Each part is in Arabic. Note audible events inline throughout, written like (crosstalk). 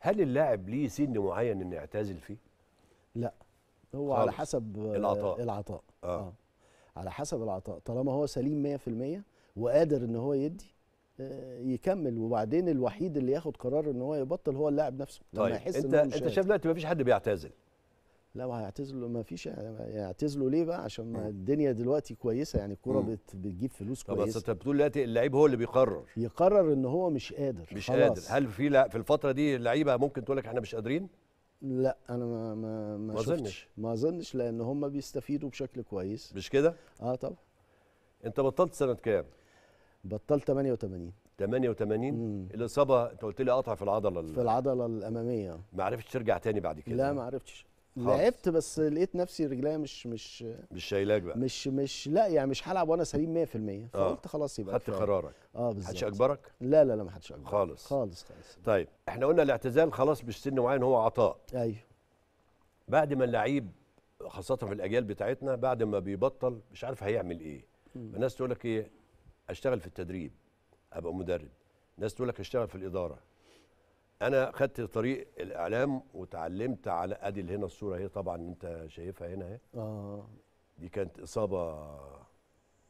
هل اللاعب ليه سن معين انه يعتزل فيه؟ لا هو على حسب العطاء العطاء آه. آه. على حسب العطاء طالما هو سليم 100% وقادر ان هو يدي آه، يكمل وبعدين الوحيد اللي ياخد قرار ان هو يبطل هو اللاعب نفسه طيب لما يحس انت انت شايف دلوقتي ما فيش حد بيعتزل لا وهيعتزلوا ما فيش يعتزلوا ليه بقى عشان الدنيا دلوقتي كويسه يعني الكوره بتجيب فلوس كويسه طب بس انت بتقول دلوقتي اللعيب هو اللي بيقرر يقرر ان هو مش قادر مش خلاص. قادر هل في لا في الفتره دي اللعيبه ممكن تقول لك احنا مش قادرين لا انا ما ما ما, ما اظنش ما اظنش لان هم بيستفيدوا بشكل كويس مش كده اه طبعا انت بطلت سنه كام بطلت 88 88 مم. الاصابه انت قلت لي قطع في العضله في العضله الاماميه ما عرفتش ترجع تاني بعد كده لا ما عرفتش لعبت بس لقيت نفسي رجليا مش مش مش شايلاك بقى مش مش لا يعني مش هلعب وانا سليم 100% آه. فقلت خلاص يبقى خدت قرارك اه بالظبط محدش اجبرك؟ لا لا لا محدش اجبرك خالص خالص خالص طيب احنا قلنا الاعتزال خلاص مش سن معين هو عطاء ايوه بعد ما اللعيب خاصة في الأجيال بتاعتنا بعد ما بيبطل مش عارف هيعمل إيه م. الناس تقول لك إيه أشتغل في التدريب أبقى مدرب ناس تقول لك أشتغل في الإدارة انا خدت طريق الاعلام وتعلمت على ادي اللي هنا الصوره اهي طبعا انت شايفها هنا اهي اه دي كانت اصابه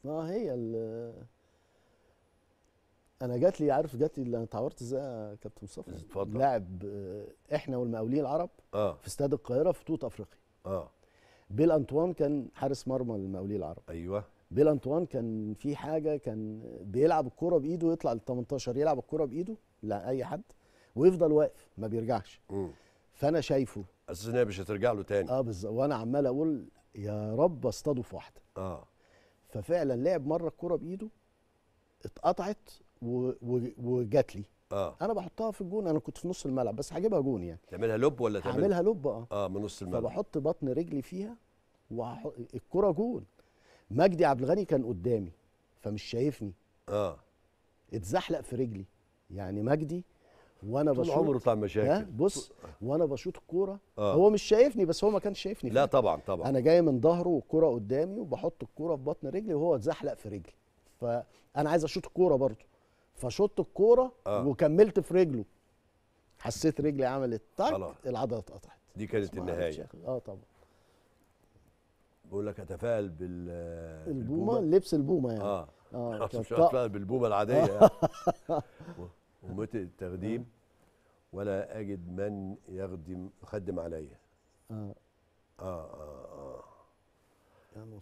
ما هي انا جات لي عارف جات لي انا اتعورت ازاي يا كابتن مصطفى اتفضل لاعب آه، احنا والمقاولين العرب آه. في استاد القاهره في توت افريقيا اه بيل انطوان كان حارس مرمى المقاولين العرب ايوه بيل انطوان كان في حاجه كان بيلعب الكوره بايده يطلع لل 18 يلعب الكوره بايده لاي حد ويفضل واقف ما بيرجعش م. فانا شايفه اساس ان هي مش هترجع له تاني اه بالظبط وانا عمال اقول يا رب اصطاده في واحده اه ففعلا لعب مره الكوره بايده اتقطعت وجات لي اه انا بحطها في الجون انا كنت في نص الملعب بس هجيبها جون يعني تعملها لوب ولا تعملها هعملها لوب اه اه من نص الملعب فبحط بطن رجلي فيها وهحط الكوره جون مجدي عبد الغني كان قدامي فمش شايفني اه اتزحلق في رجلي يعني مجدي وانا بشوط طول عمره بتاع مشاكل بص وانا بشوط الكوره آه. هو مش شايفني بس هو ما كانش شايفني لا فيه. طبعا طبعا انا جاي من ظهره والكوره قدامي وبحط الكوره في بطن رجلي وهو اتزحلق في رجلي فانا عايز اشوط الكوره برضه فشوط الكوره آه. وكملت في رجله حسيت رجلي عملت طق العضله اتقطعت دي كانت النهايه اه طبعا بقول لك اتفائل بال البومه لبس البومه يعني اه اه (laughs) مش اتفائل بالبومه العاديه (laughs) يعني ومتع التخديم ولا اجد من يخدم يخدم عليا اه اه اه, آه. يا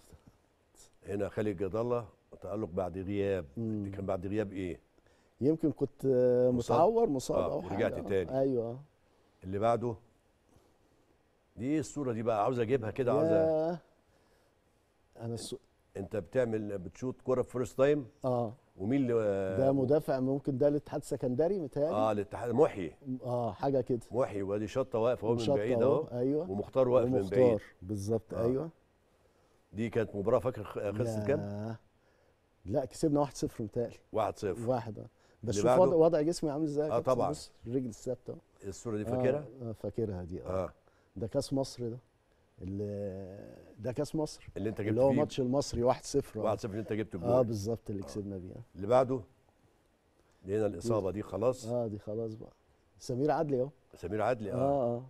هنا خالد جد الله تألق بعد غياب اللي كان بعد غياب ايه يمكن كنت متعور مصاب آه. او حاجه تاني ايوه اللي بعده دي ايه الصوره دي بقى عاوز اجيبها كده عاوز انا الص... انت بتعمل بتشوط كوره فيرست تايم اه ومين اللي ده مدافع ممكن ده الاتحاد السكندري متهيألي اه الاتحاد محيي اه حاجه كده محيي وادي شطه واقف اهو من بعيد اهو ايوه ومختار واقف من بعيد ومختار بالظبط آه. ايوه دي كانت مباراه فاكر خلصت كام؟ لا كسبنا 1-0 متهيألي 1-0 واحد اه بس شوف وضع, وضع جسمي عامل ازاي اه طبعا الرجل الثابته الصوره دي فاكرها؟ آه،, آه فاكرها دي اه, آه. ده كاس مصر ده اللي ده كاس مصر اللي انت جبت اللي هو ماتش المصري 1-0 1-0 اللي انت جبت الجول اه بالظبط اللي كسبنا بيه اللي بعده لقينا الاصابه دي خلاص اه دي خلاص بقى سمير عدلي اهو سمير عدلي اه اه, آه.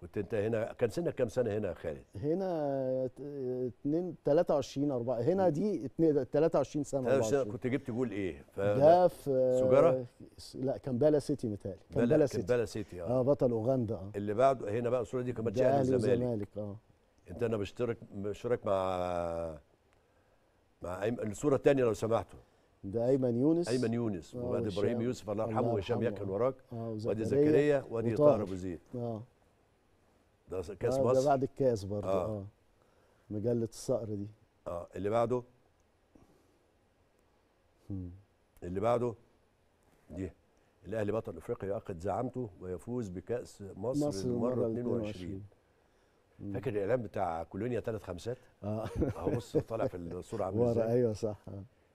كنت انت هنا كان سنك كام سنه هنا يا خالد؟ هنا 2 23 4 هنا دي 23 سنه 23 كنت جبت جول ايه؟ ف... ده في سجاره؟ لا كان بالا سيتي متهيألي بالا سيتي بالا سيتي اه, آه بطل اوغندا اه اللي بعده هنا بقى الصوره دي كان ماتش اهلي والزمالك اه انت انا بشترك بشترك مع مع أيمن الصوره الثانيه لو سمحتوا ده ايمن يونس ايمن يونس آه، وادي ابراهيم يوسف الله يرحمه وهشام يكن آه. وراك آه، وادي زكريا وادي طاهر ابو زيد اه ده كاس آه مصر ده بعد الكاس برضه اه, آه. مجله الصقر دي اه اللي بعده مم. اللي بعده دي الاهلي بطل افريقيا يعقد زعامته ويفوز بكاس مصر, مصر المره 22 فاكر الاعلان بتاع كولونيا ثلاث خمسات؟ آه. اه بص طالع في الصوره عامله ازاي؟ ايوه صح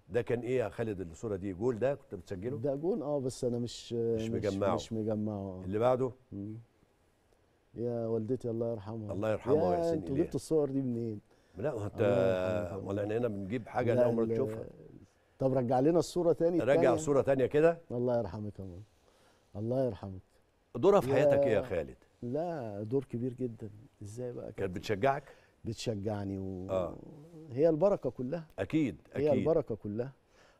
ده كان ايه يا خالد الصوره دي جول ده كنت بتسجله؟ ده جول اه بس انا مش مش مجمعه مش مجمعه آه. اللي بعده؟ مم. يا والدتي الله يرحمها الله يرحمها يا ياسين انتوا جبتوا الصور دي منين؟ لا انت امال احنا هنا بنجيب حاجه انا عمرك تشوفها طب رجع لنا الصوره تاني رجع صوره تانيه كده الله يرحمك يا ماما الله يرحمك دورها في حياتك ايه يا خالد؟ لا دور كبير جدا ازاي بقى كانت بتشجعك؟ بتشجعني و... آه. هي البركه كلها اكيد اكيد هي البركه كلها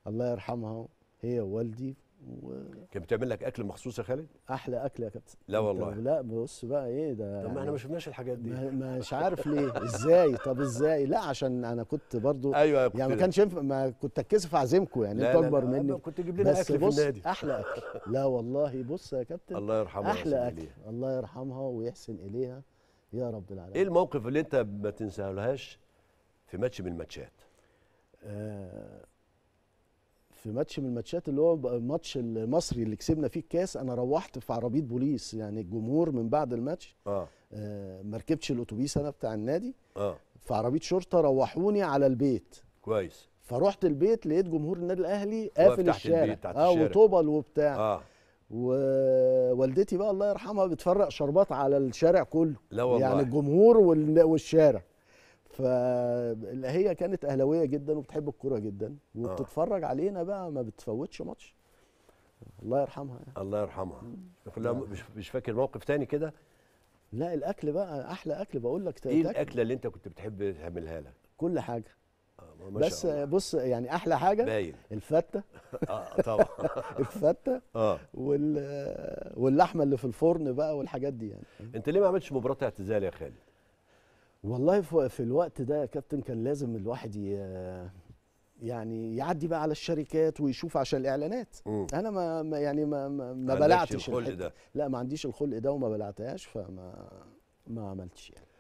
الله يرحمها هي ووالدي و... كانت بتعمل لك اكل مخصوص يا خالد؟ احلى اكل يا كابتن لا والله لا بص بقى ايه ده طب ما يعني احنا ما شفناش الحاجات دي مش عارف ليه ازاي طب ازاي لا عشان انا كنت برضو ايوه, أيوة، كنت يعني ما كانش ينفع ما كنت اتكسف اعزمكم يعني انتوا اكبر مني لا كنت تجيب لنا اكل في النادي احلى اكل لا والله بص يا كابتن الله يرحمها احلى اكل إليها. الله يرحمها ويحسن اليها يا رب العالمين ايه الموقف اللي انت ما تنساهولهاش في ماتش من الماتشات؟ آه في ماتش من الماتشات اللي هو الماتش المصري اللي كسبنا فيه الكاس انا روحت في عربيه بوليس يعني الجمهور من بعد الماتش اه, آه ما ركبتش الاتوبيس انا بتاع النادي اه في عربيه شرطه روحوني على البيت كويس فرحت البيت لقيت جمهور النادي الاهلي قافل الشارع اه وطوبل وبتاع اه ووالدتي بقى الله يرحمها بتفرق شربات على الشارع كله لا والله يعني الجمهور والشارع فهي كانت اهلاويه جدا وبتحب الكوره جدا وبتتفرج آه. علينا بقى ما بتفوتش ماتش الله يرحمها يعني. الله يرحمها مش مش فاكر موقف تاني كده لا الاكل بقى احلى اكل بقول لك ايه الاكله اللي انت كنت بتحب تعملها لك كل حاجه آه بس الله. بص يعني احلى حاجه باين. الفته (laughs) آه،, اه طبعا (laughs) الفته اه وال واللحمه اللي في الفرن بقى والحاجات دي يعني انت ليه ما عملتش مباراه اعتزال يا خالد والله في الوقت ده يا كابتن كان لازم الواحد يعني يعدي بقى على الشركات ويشوف عشان الاعلانات مم. انا ما, ما يعني ما ما, ما بلعتش الخلق ده لا ما عنديش الخلق ده وما بلعتهاش فما ما عملتش يعني